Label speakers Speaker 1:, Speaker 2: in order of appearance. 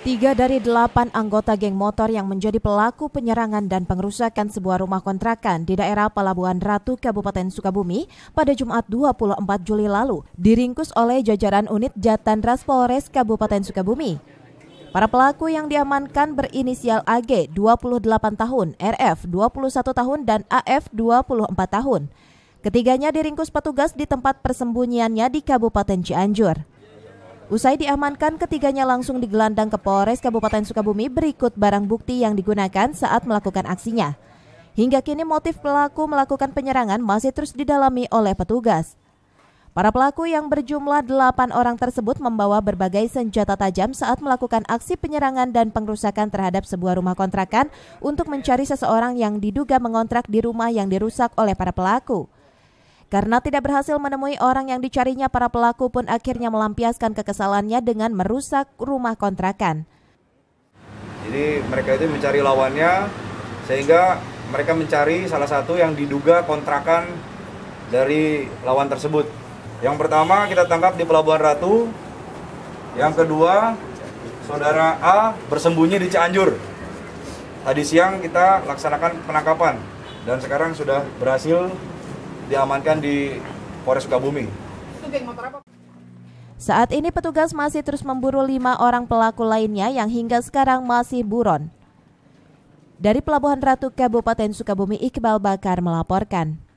Speaker 1: Tiga dari delapan anggota geng motor yang menjadi pelaku penyerangan dan pengerusakan sebuah rumah kontrakan di daerah Pelabuhan Ratu, Kabupaten Sukabumi pada Jumat 24 Juli lalu diringkus oleh jajaran unit Jatan Ras Polres Kabupaten Sukabumi. Para pelaku yang diamankan berinisial AG 28 tahun, RF 21 tahun, dan AF 24 tahun. Ketiganya diringkus petugas di tempat persembunyiannya di Kabupaten Cianjur. Usai diamankan, ketiganya langsung digelandang ke Polres Kabupaten Sukabumi berikut barang bukti yang digunakan saat melakukan aksinya. Hingga kini motif pelaku melakukan penyerangan masih terus didalami oleh petugas. Para pelaku yang berjumlah delapan orang tersebut membawa berbagai senjata tajam saat melakukan aksi penyerangan dan pengrusakan terhadap sebuah rumah kontrakan untuk mencari seseorang yang diduga mengontrak di rumah yang dirusak oleh para pelaku. Karena tidak berhasil menemui orang yang dicarinya, para pelaku pun akhirnya melampiaskan kekesalannya dengan merusak rumah kontrakan.
Speaker 2: Jadi mereka itu mencari lawannya sehingga mereka mencari salah satu yang diduga kontrakan dari lawan tersebut. Yang pertama kita tangkap di Pelabuhan Ratu. Yang kedua, saudara A bersembunyi di Cianjur. Tadi siang kita laksanakan penangkapan dan sekarang sudah berhasil diamankan di Polres Sukabumi.
Speaker 1: Saat ini petugas masih terus memburu lima orang pelaku lainnya yang hingga sekarang masih buron. Dari Pelabuhan Ratu Kabupaten Sukabumi, Iqbal Bakar melaporkan.